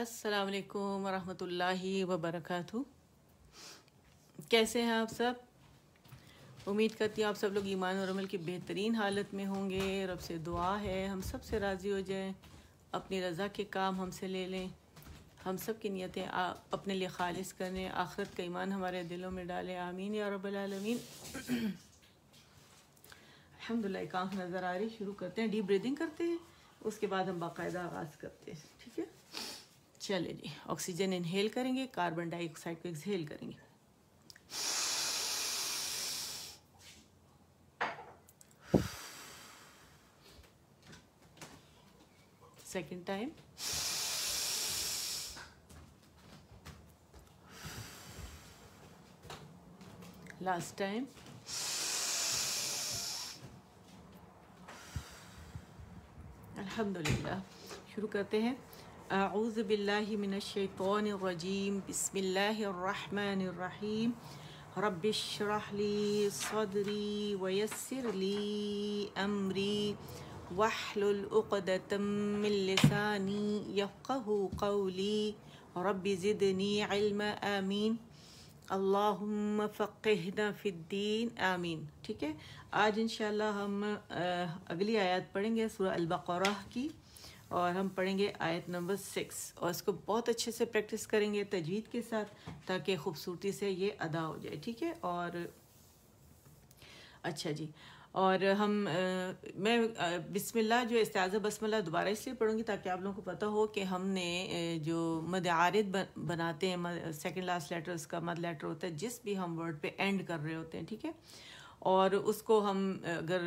असलकम वरहमतुल्लाहि वबरकू कैसे हैं आप सब उम्मीद करती हूँ आप सब लोग ईमान और अमल की बेहतरीन हालत में होंगे रब से दुआ है हम सब से राज़ी हो जाएं अपनी रज़ा के काम हमसे ले लें हम सब की नीयतें अपने लिए खालिस करें आखरत का ईमान हमारे दिलों में डालें आमीन या रबालमीन अलहमदिल्ला काम नज़र आ रही शुरू करते हैं डीप ब्रीदिंग करते हैं उसके बाद हम बाकायदा आगाज़ करते हैं ठीक है चले जी ऑक्सीजन इनहेल करेंगे कार्बन डाइऑक्साइड को एक्सहेल करेंगे सेकेंड टाइम लास्ट टाइम अल्हम्दुलिल्लाह शुरू करते हैं أعوذ بالله من الشيطان الرجيم بسم الله الرحمن الرحيم رب اشرح لي صدري ويسر لي أمري واحلل عقدة من لساني يفقه قولي رب زدني علما آمين اللهم فقهنا في الدين آمين ٹھیک ہے آج انشاءاللہ ہم اگلی آیات پڑھیں گے سورة البقرہ کی और हम पढ़ेंगे आयत नंबर सिक्स और इसको बहुत अच्छे से प्रैक्टिस करेंगे तजवीद के साथ ताकि खूबसूरती से ये अदा हो जाए ठीक है और अच्छा जी और हम आ, मैं बिस्मिल्लाह जो इस्ताज़ बसमल्ला दोबारा इसलिए पढ़ूंगी ताकि आप लोगों को पता हो कि हमने जो मद आरत बनाते हैं सेकंड लास्ट लेटर उसका मद लेटर होता है जिस भी हम वर्ड पे एंड कर रहे होते हैं ठीक है और उसको हम अगर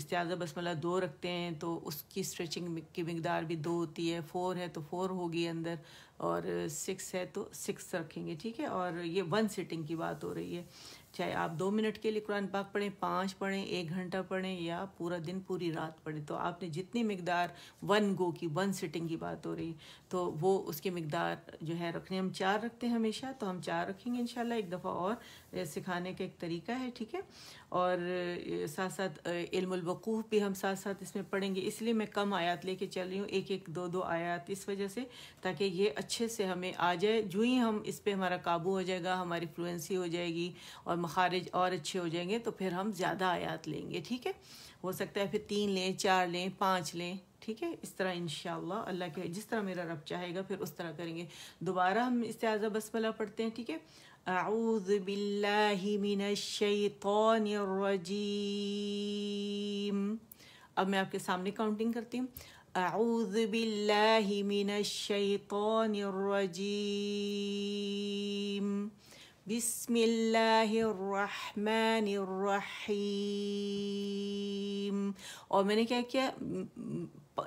इस्तेज़ बसमला दो रखते हैं तो उसकी स्ट्रेचिंग की मकदार भी दो होती है फोर है तो फोर होगी अंदर और सिक्स है तो सिक्स रखेंगे ठीक है और ये वन सिटिंग की बात हो रही है चाहे आप दो मिनट के लिए कुरान पाक पढ़ें पाँच पढ़ें एक घंटा पढ़ें या पूरा दिन पूरी रात पढ़ें तो आपने जितनी मकदार वन गो की वन सिटिंग की बात हो रही तो वो उसकी मकदार जो है रखने हम चार रखते हैं हमेशा तो हम चार रखेंगे इन एक दफ़ा और सिखाने का एक तरीका है ठीक है और साथ साथ इल्मवकूफ़ भी हम साथ साथ इसमें पढ़ेंगे इसलिए मैं कम आयात लेके चल रही हूँ एक एक दो दो आयात इस वजह से ताकि ये अच्छे से हमें आ जाए जो ही हम इस पर हमारा काबू हो जाएगा हमारी फ्लुएंसी हो जाएगी और मखारज और अच्छे हो जाएंगे तो फिर हम ज़्यादा आयात लेंगे ठीक है हो सकता है फिर तीन लें चार लें पाँच लें ठीक है इस तरह इन अल्लाह के जिस तरह मेरा रब चाहेगा फिर उस तरह करेंगे दोबारा हम इस्तेज़ा बसमला पढ़ते हैं ठीक है أعوذ بالله من الशैतान الرजीम अब मैं आपके सामने काउंटिंग करती हूँ أعوذ بالله من الشيطان الرجيم بسم الله الرحمن الرحيم और मैंने क्या किया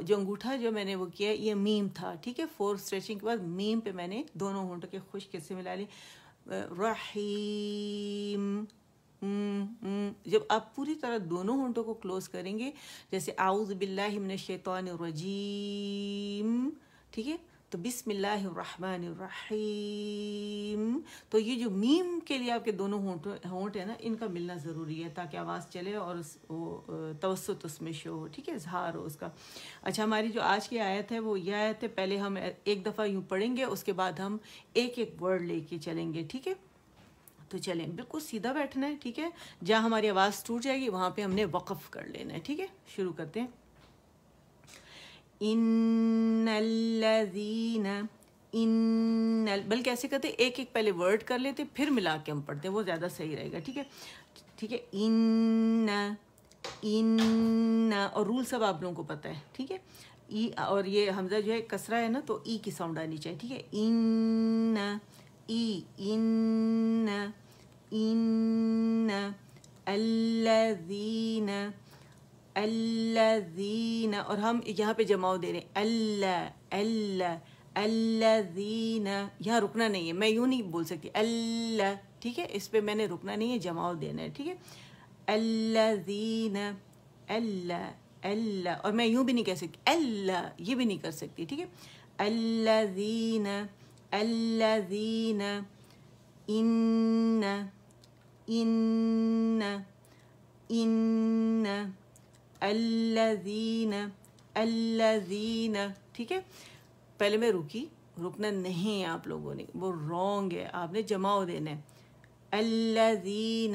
जो अंगूठा जो मैंने वो किया ये मीम था ठीक है फोर स्ट्रेचिंग के बाद मीम पे मैंने दोनों होंठों के खुश किस्से मिला ली रहीम हम्म, हम्म। जब आप पूरी तरह दोनों होंठों को क्लोज करेंगे जैसे आउज़ बिल्लाहिमिन शैतान रजीम ठीक है तो बिसमीम तो ये जो मीम के लिए आपके दोनों होंठ होंठ है ना इनका मिलना ज़रूरी है ताकि आवाज़ चले और उस वो तवसत उसमें शो हो ठीक है इजहार हो उसका अच्छा हमारी जो आज की आयत है वो यह आयत है पहले हम एक दफ़ा यूँ पढ़ेंगे उसके बाद हम एक एक वर्ड लेके चलेंगे ठीक है तो चलें बिल्कुल सीधा बैठना है ठीक है जहाँ हमारी आवाज़ टूट जाएगी वहाँ पर हमने वक़ कर लेना है ठीक है शुरू करते हैं इन लजीन इन बल्कि ऐसे करते एक एक पहले वर्ड कर लेते फिर मिला के हम पढ़ते वो ज़्यादा सही रहेगा ठीक है ठीक है इन इन और रूल सब आप लोगों को पता है ठीक है ई और ये हमजा जो है कसरा है ना तो ई की साउंड आनी चाहिए ठीक है इन ई इन इन अल्लाजीना अल्लाजीन और हम यहाँ पे जमाव दे रहे हैं अल्लाजीन यहाँ रुकना नहीं है मैं यूँ नहीं बोल सकती अल्ला ठीक है इस पर मैंने रुकना नहीं है जमाव देना है ठीक है अल्लाजीन अल्ला अल्लाह और मैं यूँ भी नहीं कह सकती अल्ला ये भी नहीं कर सकती ठीक है अल्लाजीन अल्लाजीन इन्ना इन्ना इन्ना अल्लाजीन अल्लाजीन ठीक है पहले मैं रुकी रुकना नहीं है आप लोगों ने वो रॉन्ग है आपने जमाओ देना है अल्लाजीन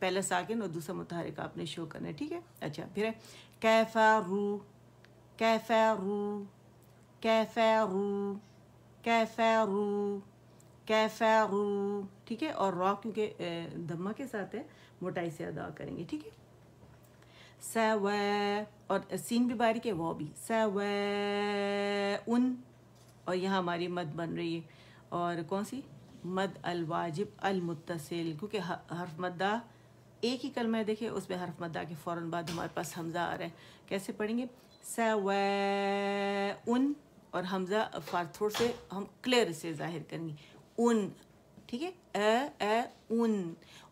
पहला साकिन और दूसरा मुतहरिक आपने शो करना है ठीक है अच्छा फिर है कैफा रू कैफा रू कैफा रू कैफा रू कैफारू ठीक है और रॉ क्योंकि धम्मा के साथ है मोटाई से अदा करेंगे ठीक है स व और सीन भी बारी के वो भी स व उन और यहाँ हमारी मद बन रही है और कौन सी मद अलवाजिब अलमुतसिल क्योंकि हरफ मद्दा एक ही कलमा है देखिए उसमें हरफ मद्दा के फ़ौर बाद हमारे पास हमज़ा आ रहा है कैसे पढ़ेंगे व उन और हमज़ा फारथोड़ से हम क्लियर से ज़ाहिर करेंगे उन ठीक है अ अ उन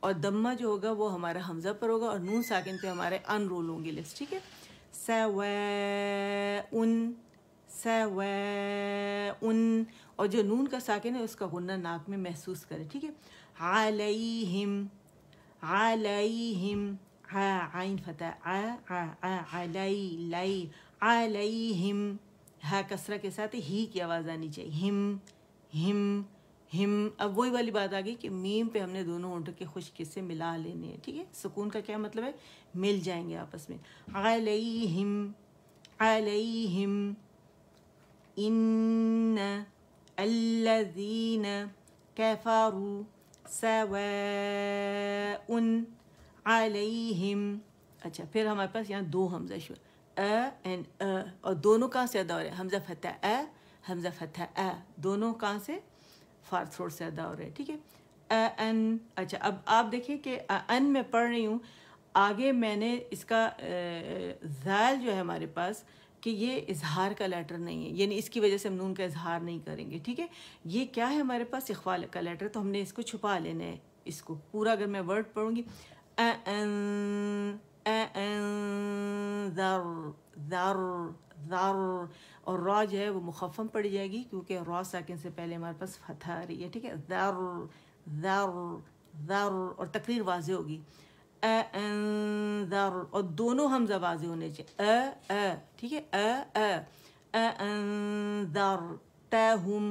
और दम्मा जो होगा वो हमारा हमजा पर होगा और नून साकिन पे हमारे अन रोल होंगे लिस्ट ठीक है स व उन स व उन और जो नून का साकिन है उसका गुन्ना नाक में महसूस करे ठीक है आलई हिम आलई हिम आइन फतह आलई लई आलई हिम हा कसरा के साथ ही की आवाज़ आनी चाहिए हिम हिम हिम अब वही वाली बात आ गई कि मीम पे हमने दोनों ऊँटों के खुश किस्से मिला लेने हैं ठीक है सुकून का क्या मतलब है मिल जाएंगे आपस में अलई हिम अलई हिम इन अल्लजीन कैफारू सवन अलैहिम अच्छा फिर हमारे पास यहाँ दो हमजा शुरू अ एंड अ और दोनों कहाँ से अदा हो रहे हैं हमजा फतह अ हमजा फतह अ दोनों कहाँ से फार थ्रोट से अदा हो रहा है ठीक है अन अच्छा अब आप देखिए कि अन में पढ़ रही हूँ आगे मैंने इसका जैल जो है हमारे पास कि ये इजहार का लेटर नहीं है यानी इसकी वजह से हम नून का इजहार नहीं करेंगे ठीक है ये क्या है हमारे पास इखवाल का लेटर तो हमने इसको छुपा लेना है इसको पूरा अगर मैं वर्ड पढ़ूँगी दर दर ज़ार और रॉ जो है वो मुखफ़म पड़ जाएगी क्योंकि रॉ साकिन से पहले हमारे पास फतह आ रही है ठीक है दार ज़ार ज़ार और तकरीर वाज होगी दार और दोनों हमजा वाज होने चाहिए अ अ ठीक है अ अ अ त हम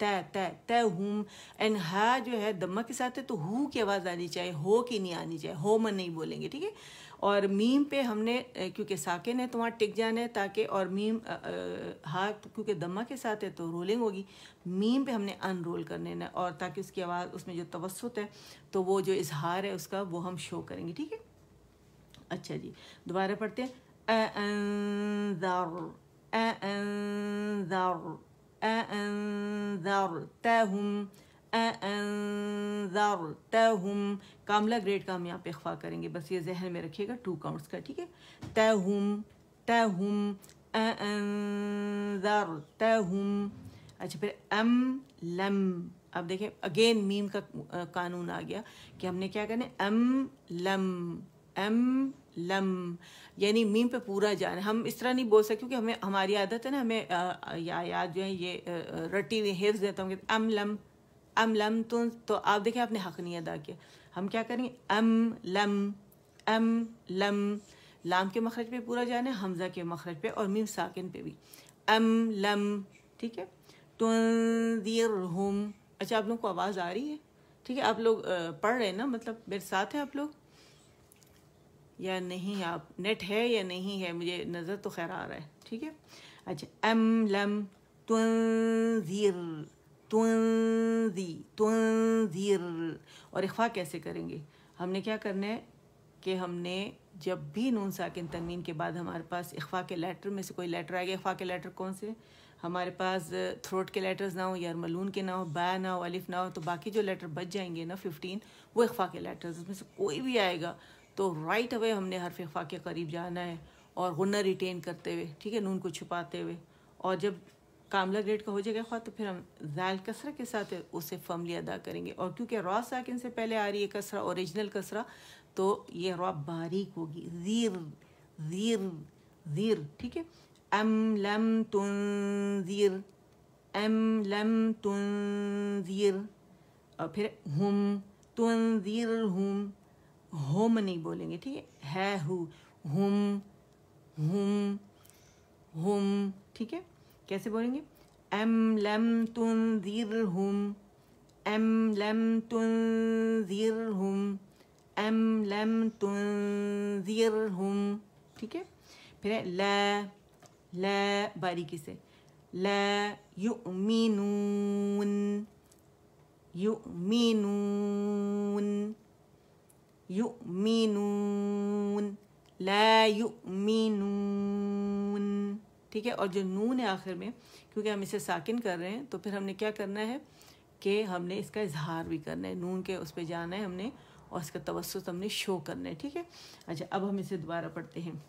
तय तय तय हूँ एंड हा जो है दम्मा के साथ है तो हु की आवाज़ आनी चाहिए हो की नहीं आनी चाहिए हो मन नहीं बोलेंगे ठीक है और मीम पे हमने क्योंकि साकिन है तो वहाँ टिक जाना है ताकि और मीम हा क्योंकि दम्मा के साथ है तो रोलिंग होगी मीम पे हमने अनरोल करने ना और ताकि उसकी आवाज़ उसमें जो तवस्त है तो वो जो इजहार है उसका वो हम शो करेंगे ठीक है अच्छा जी दोबारा पढ़ते हैं ए अंदर أأنذرتهم أأنذرتهم कामला ग्रेड का हम यहाँ पे अखवा करेंगे बस ये जहन में रखिएगा टू काउंट्स का ठीक है तहुम तहुम अअंदरतहुम अच्छा फिर एम लम अब देखें अगेन मीम का कानून आ गया कि हमने क्या करना है एम लम अम लम यानी मीम पे पूरा जाना हम इस तरह नहीं बोल सकते क्योंकि हमें हमारी आदत है ना हमें या याद जो है ये रटी हुई हेफ्स देता हूँ अम लम अम लम तुम तो आप देखें आपने हक नहीं अदा किया हम क्या करेंगे अम लम अम लम लाम के मखरज पे पूरा जाना है हमजा के मखरज पे और मीम साकिन पे भी अम लम ठीक है तुनजीर हम अच्छा आप लोग को आवाज़ आ रही है ठीक है आप लोग पढ़ रहे हैं ना मतलब मेरे साथ हैं आप लोग या नहीं आप नेट है या नहीं है मुझे नज़र तो खैर आ रहा है ठीक है अच्छा एम लम तुंजीर तुंजी और अखवा कैसे करेंगे हमने क्या करना है कि हमने जब भी नून साकिन तनवीन के बाद हमारे पास अखवा के लेटर में से कोई लेटर आएगा गया अखवा के लेटर कौन से हमारे पास थ्रोट के लेटर्स ना हो या मलून के ना हो बा ना हो अलिफ ना हो तो बाकी जो लेटर बच जाएंगे ना फिफ्टीन वो अखवा के लेटर्स उसमें से कोई भी आएगा तो राइट अवे हमने हर फ़ा के करीब जाना है और हुनर रिटेन करते हुए ठीक है नून को छुपाते हुए और जब कामला ग्रेड का हो जाएगा ख्वा तो फिर हम जैल कसरा के साथ उसे फर्मली अदा करेंगे और क्योंकि रॉ साकिन से पहले आ रही है कसरा ओरिजिनल कसरा तो ये रॉ बारीक होगी जीर जीर जीर ठीक है एम लम तुन जीर एम लम तुन जीर और फिर हम तुन जीर हम होम नहीं बोलेंगे ठीक है है हु हुम हुम हुम ठीक है कैसे बोलेंगे एम लम तुन जीर हुम एम लम तुन जीर हुम एम लम तुन जीर हुम ठीक है फिर है ल ल बारीकी से ल यू मीनू युमिनून ला ठीक है और जो नून है आखिर में क्योंकि हम इसे साकिन कर रहे हैं तो फिर हमने क्या करना है कि हमने इसका इजहार भी करना है नून के उस पर जाना है हमने और इसका तवसत हमने शो करना है ठीक है अच्छा अब हम इसे दोबारा पढ़ते हैं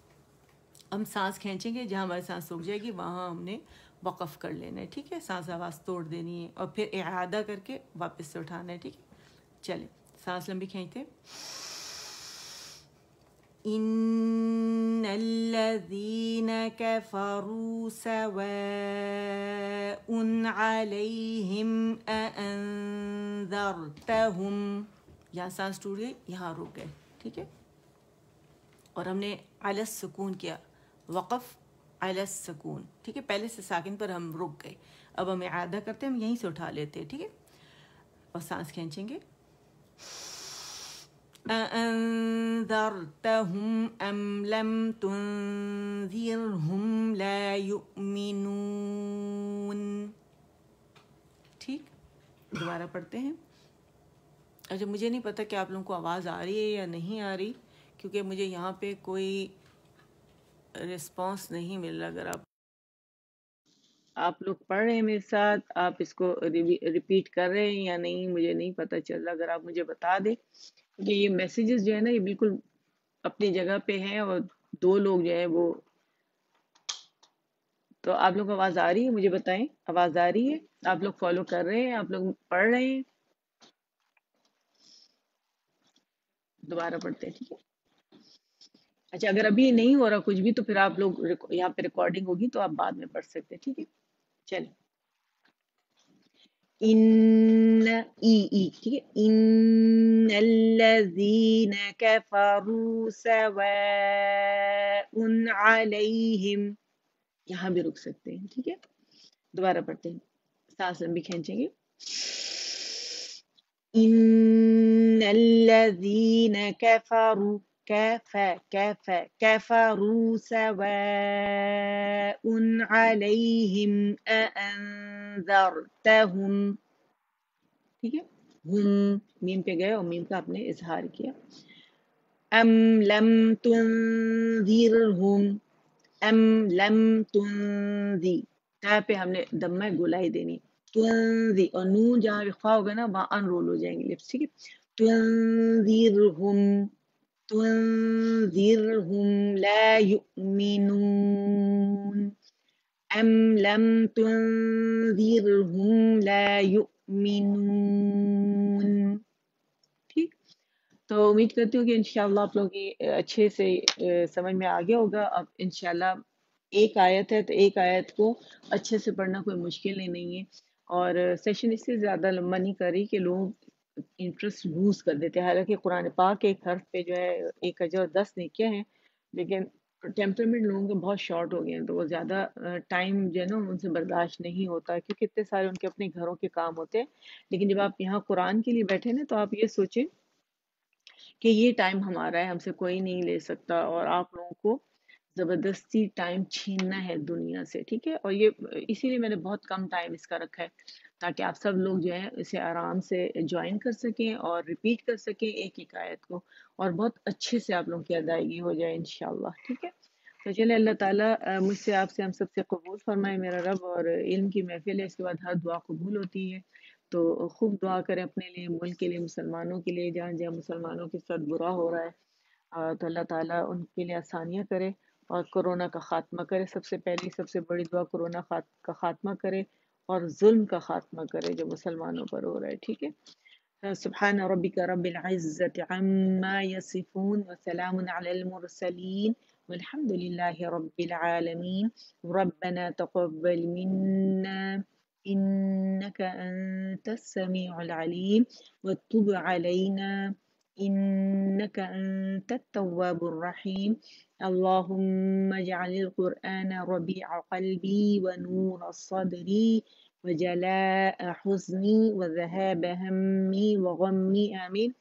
हम सांस खींचेंगे जहाँ हमारी सांस रुक जाएगी वहाँ हमने वक़ कर लेना है ठीक है सांस आवाज़ तोड़ देनी है और फिर अदा करके वापस से उठाना है ठीक है चले सांस लंबी खींचते إن الذين كفروا سواء عليهم أأنذرتهم यहाँ सांस टूट गई यहाँ रुक गए ठीक है और हमने अलस सुकून किया वक़फ़ अलस सुकून ठीक है पहले से साकिन पर हम रुक गए अब हमें आदा करते हम यहीं से उठा लेते हैं ठीक है और सांस खींचेंगे أأنذرتهم أم لم تنذرهم لا يؤمنون ठीक दोबारा पढ़ते हैं अच्छा मुझे नहीं पता कि आप लोगों को आवाज़ आ रही है या नहीं आ रही क्योंकि मुझे यहाँ पे कोई रिस्पांस नहीं मिल रहा अगर आप आप लोग पढ़ रहे हैं मेरे साथ आप इसको रिपीट कर रहे हैं या नहीं मुझे नहीं पता चल रहा अगर आप मुझे बता दें कि ये मैसेजेस जो है ना ये बिल्कुल अपनी जगह पे हैं और दो लोग जो है वो तो आप लोग आवाज आ रही है मुझे बताएं आवाज आ रही है आप लोग फॉलो कर रहे हैं आप लोग पढ़ रहे हैं दोबारा पढ़ते हैं ठीक है अच्छा अगर अभी नहीं हो रहा कुछ भी तो फिर आप लोग यहाँ पे रिकॉर्डिंग होगी तो आप बाद में पढ़ सकते हैं ठीक है चलो إن إي إي إن الذين كفروا سواء عليهم यहाँ भी रुक सकते हैं ठीक है दोबारा पढ़ते हैं सांस लंबी खींचेंगे إن الذين كفروا كفى كفى كفروا سواء عليهم أأنذرتهم ठीक है हम मीम पे गए और मीम का आपने इजहार किया एम लम तुनजीरहुम एम लम तुनजी कह पे हमने में गुलाई देनी तुनजी और नून जहाँ रिखा होगा ना वहाँ अनरोल हो जाएंगे लिप्स ठीक है تنذرهم لا يؤمنون أم لم تنذرهم لا يؤمنون तो उम्मीद करती हूँ कि इनशाला आप लोग अच्छे से समझ में आ गया होगा अब इंशाल्लाह एक आयत है तो एक आयत को अच्छे से पढ़ना कोई मुश्किल ही नहीं है और सेशन इससे ज़्यादा लंबा नहीं करी कि लोग इंटरेस्ट लूज़ कर देते हैं हालांकि कुरान पाक एक हर्फ पे जो है एक हज़ार दस नेकियाँ हैं लेकिन टेम्परमेंट लोगों के बहुत शॉर्ट हो गए हैं तो वो ज़्यादा टाइम जो है ना उनसे बर्दाश्त नहीं होता क्योंकि इतने सारे उनके अपने घरों के काम होते हैं लेकिन जब आप यहाँ कुरान के लिए बैठे ना तो आप ये सोचें कि ये टाइम हमारा है हमसे कोई नहीं ले सकता और आप लोगों को ज़बरदस्ती टाइम छीनना है दुनिया से ठीक है और ये इसीलिए मैंने बहुत कम टाइम इसका रखा है ताकि आप सब लोग जो है इसे आराम से ज्वाइन कर सकें और रिपीट कर सकें एक एक आयत को और बहुत अच्छे से आप लोगों की अदायगी हो जाए इन ठीक है तो चले अल्लाह ताला मुझसे आपसे हम सबसे कबूल फरमाए मेरा रब और इल्म की महफिल है इसके बाद हर दुआ कबूल होती है तो खूब दुआ करें अपने लिए मुल्क के लिए मुसलमानों के लिए जहाँ जहाँ मुसलमानों के साथ बुरा हो रहा है तो अल्लाह ताला उनके लिए आसानियाँ करे और कोरोना का खात्मा करे सबसे पहली सबसे बड़ी दुआ कोरोना का खात्मा करे اور ظلم کا خاتمہ کرے جو مسلمانوں پر ہو رہا ٹھیک ہے سبحان ربك رب العزة عما يصفون وسلام على المرسلين والحمد لله رب العالمين ربنا تقبل منا إنك أنت السميع العليم واتب علينا إنك أنت التواب الرحيم اللهم اجعل القرآن ربيع قلبي ونور صدري وجلاء حزني وذهاب همي وغمي آمين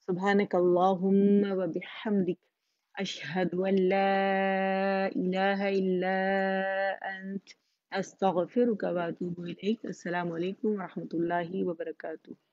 سبحانك اللهم وبحمدك أشهد أن لا إله إلا أنت أستغفرك وأتوب إليك السلام عليكم ورحمة الله وبركاته